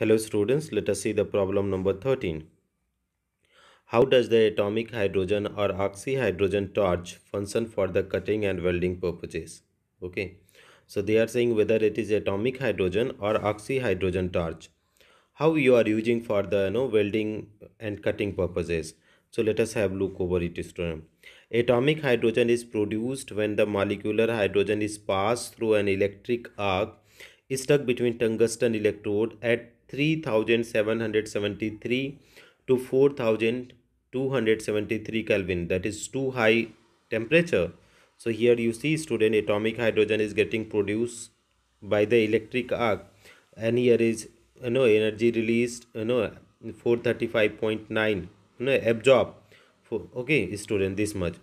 Hello students, let us see the problem number 13. How does the atomic hydrogen or oxyhydrogen torch function for the cutting and welding purposes? Okay, so they are saying whether it is atomic hydrogen or oxyhydrogen torch. How you are using for the you know, welding and cutting purposes. So let us have look over it Atomic hydrogen is produced when the molecular hydrogen is passed through an electric arc stuck between tungsten electrode at 3773 to 4273 Kelvin that is too high temperature. So here you see student atomic hydrogen is getting produced by the electric arc and here is you know energy released you know 435.9 you know absorb for okay student this much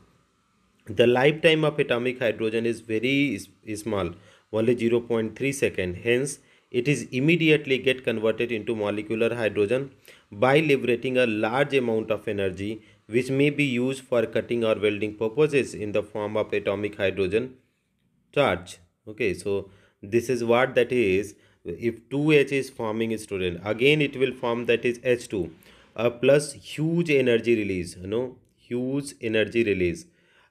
the lifetime of atomic hydrogen is very is, is small only 0.3 second. Hence, it is immediately get converted into molecular hydrogen by liberating a large amount of energy which may be used for cutting or welding purposes in the form of atomic hydrogen charge. Okay, so this is what that is. If 2H is forming student, again it will form that is H2 a plus huge energy release, you know, huge energy release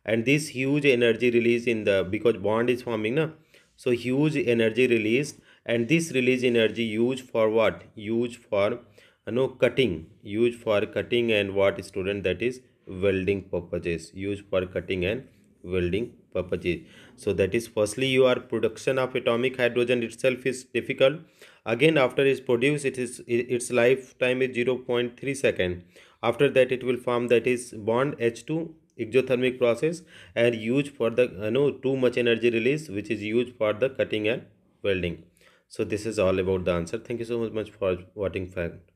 and this huge energy release in the because bond is forming na so huge energy release, and this release energy used for what used for you uh, know cutting used for cutting and what student that is welding purposes used for cutting and welding purposes so that is firstly your production of atomic hydrogen itself is difficult again after it's produced it is its lifetime is 0.3 second after that it will form that is bond h2 exothermic process and used for the you uh, know too much energy release which is used for the cutting and welding so this is all about the answer thank you so much for watching fact